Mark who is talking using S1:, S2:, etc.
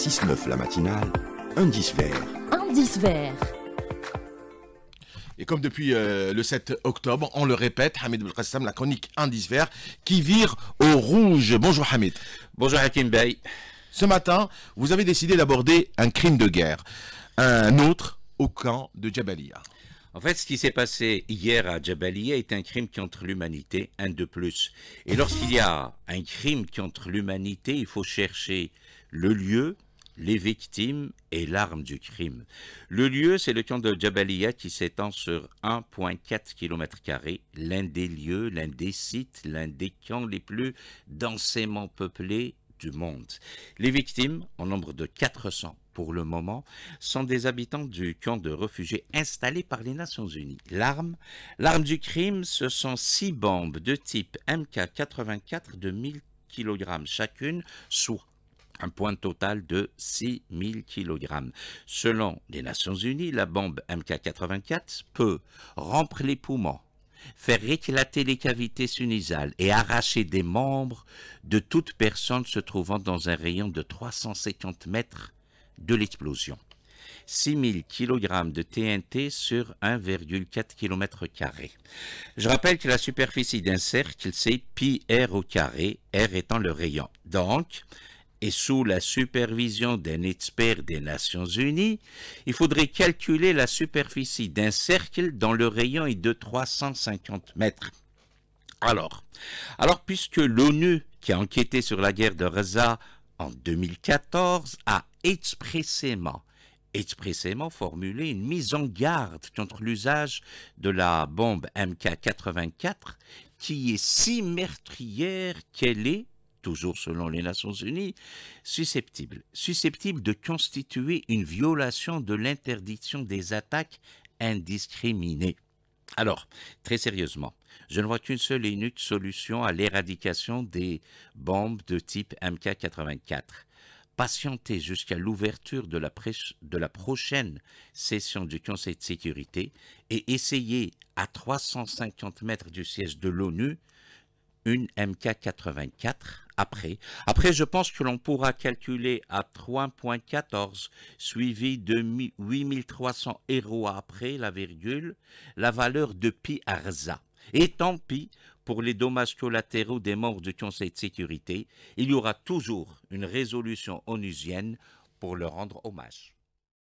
S1: 6-9 la matinale, indice vert. Indice vert. Et comme depuis euh, le 7 octobre, on le répète, Hamid Boulkassam, la chronique Indice vert, qui vire au rouge. Bonjour Hamid. Bonjour Hakim Bey. Ce matin, vous avez décidé d'aborder un crime de guerre, un autre au camp de Jabalia. En fait, ce qui s'est passé hier à Jabalia est un crime qui contre l'humanité, un de plus. Et lorsqu'il y a un crime qui contre l'humanité, il faut chercher le lieu, les victimes et l'arme du crime. Le lieu, c'est le camp de Jabalia qui s'étend sur 1,4 km, l'un des lieux, l'un des sites, l'un des camps les plus densément peuplés du monde. Les victimes, en nombre de 400 pour le moment, sont des habitants du camp de réfugiés installé par les Nations Unies. L'arme L'arme du crime, ce sont six bombes de type MK-84 de 1000 kg chacune, sous un point total de 6000 kg. Selon les Nations Unies, la bombe MK84 peut rompre les poumons, faire éclater les cavités sunnisales et arracher des membres de toute personne se trouvant dans un rayon de 350 mètres de l'explosion. 6000 kg de TNT sur 1,4 km. Je rappelle que la superficie d'un cercle, c'est pi r au carré, r étant le rayon. Donc, et sous la supervision d'un expert des Nations Unies, il faudrait calculer la superficie d'un cercle dont le rayon est de 350 mètres. Alors, alors puisque l'ONU, qui a enquêté sur la guerre de Gaza en 2014, a expressément expressément formulé une mise en garde contre l'usage de la bombe MK-84 qui est si meurtrière qu'elle est toujours selon les Nations Unies, susceptibles, susceptible de constituer une violation de l'interdiction des attaques indiscriminées. Alors, très sérieusement, je ne vois qu'une seule et unique solution à l'éradication des bombes de type MK84. Patienter jusqu'à l'ouverture de, de, la prochaine session du Conseil de sécurité et essayer, à 350 mètres du siège de l'ONU, une MK84 après. Après, je pense que l'on pourra calculer à 3.14, suivi de 8300 héros après la virgule, la valeur de Pi Arza. Et tant pis pour les dommages collatéraux des membres du Conseil de sécurité, il y aura toujours une résolution onusienne pour leur rendre hommage.